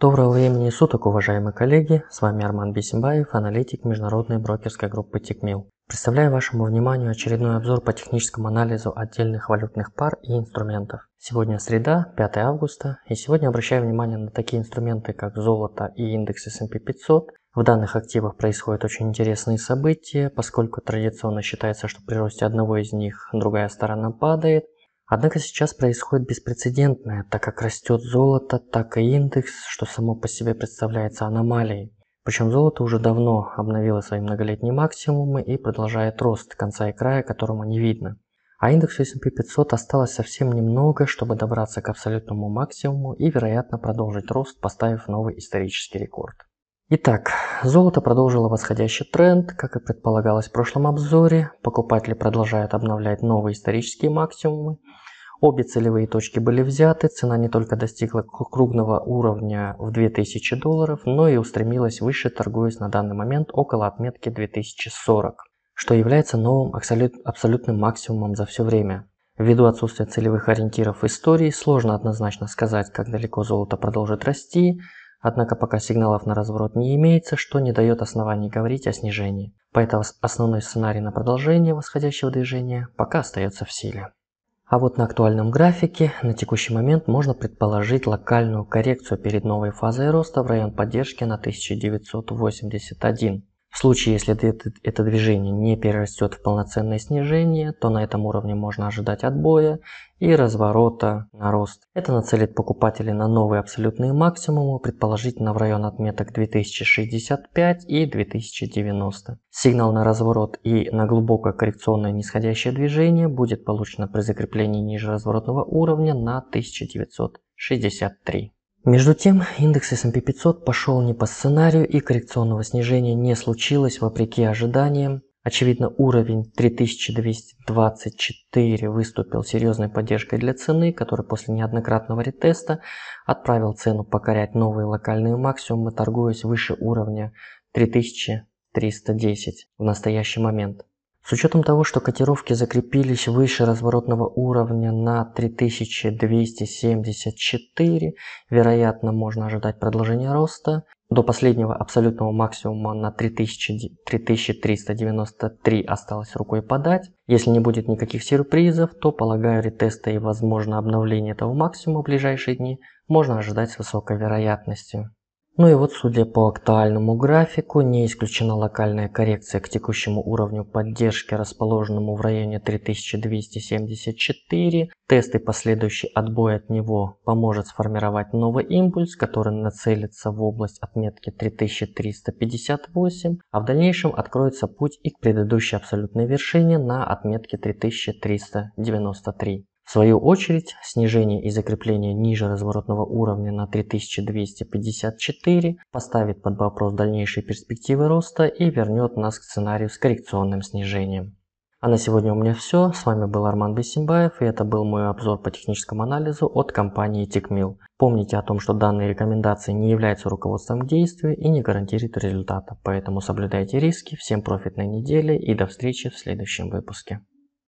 Доброго времени суток, уважаемые коллеги! С вами Арман Бисимбаев, аналитик международной брокерской группы Тикмил. Представляю вашему вниманию очередной обзор по техническому анализу отдельных валютных пар и инструментов. Сегодня среда, 5 августа, и сегодня обращаю внимание на такие инструменты, как золото и индекс S&P 500. В данных активах происходят очень интересные события, поскольку традиционно считается, что при росте одного из них другая сторона падает – Однако сейчас происходит беспрецедентное, так как растет золото, так и индекс, что само по себе представляется аномалией. Причем золото уже давно обновило свои многолетние максимумы и продолжает рост, конца и края которому не видно. А индекс S&P 500 осталось совсем немного, чтобы добраться к абсолютному максимуму и, вероятно, продолжить рост, поставив новый исторический рекорд. Итак, золото продолжило восходящий тренд, как и предполагалось в прошлом обзоре. Покупатели продолжают обновлять новые исторические максимумы. Обе целевые точки были взяты, цена не только достигла круглого уровня в 2000 долларов, но и устремилась выше, торгуясь на данный момент около отметки 2040, что является новым абсолютным максимумом за все время. Ввиду отсутствия целевых ориентиров в истории, сложно однозначно сказать, как далеко золото продолжит расти, однако пока сигналов на разворот не имеется, что не дает оснований говорить о снижении. Поэтому основной сценарий на продолжение восходящего движения пока остается в силе. А вот на актуальном графике на текущий момент можно предположить локальную коррекцию перед новой фазой роста в район поддержки на 1981. В случае, если это, это движение не перерастет в полноценное снижение, то на этом уровне можно ожидать отбоя и разворота на рост. Это нацелит покупателей на новые абсолютные максимумы, предположительно в район отметок 2065 и 2090. Сигнал на разворот и на глубокое коррекционное нисходящее движение будет получено при закреплении ниже разворотного уровня на 1963. Между тем, индекс S&P 500 пошел не по сценарию и коррекционного снижения не случилось вопреки ожиданиям. Очевидно, уровень 3224 выступил серьезной поддержкой для цены, который после неоднократного ретеста отправил цену покорять новые локальные максимумы, торгуясь выше уровня 3310 в настоящий момент. С учетом того, что котировки закрепились выше разворотного уровня на 3274, вероятно, можно ожидать продолжения роста до последнего абсолютного максимума на 3000, 3393 осталось рукой подать. Если не будет никаких сюрпризов, то, полагаю, ретеста и, возможно, обновление этого максимума в ближайшие дни можно ожидать с высокой вероятностью. Ну и вот, судя по актуальному графику, не исключена локальная коррекция к текущему уровню поддержки, расположенному в районе 3274. Тест и последующий отбой от него поможет сформировать новый импульс, который нацелится в область отметки 3358, а в дальнейшем откроется путь и к предыдущей абсолютной вершине на отметке 3393. В свою очередь, снижение и закрепление ниже разворотного уровня на 3254 поставит под вопрос дальнейшие перспективы роста и вернет нас к сценарию с коррекционным снижением. А на сегодня у меня все. С вами был Арман Бесимбаев и это был мой обзор по техническому анализу от компании TechMill. Помните о том, что данные рекомендации не являются руководством к действию и не гарантируют результата, поэтому соблюдайте риски, всем профитной недели и до встречи в следующем выпуске.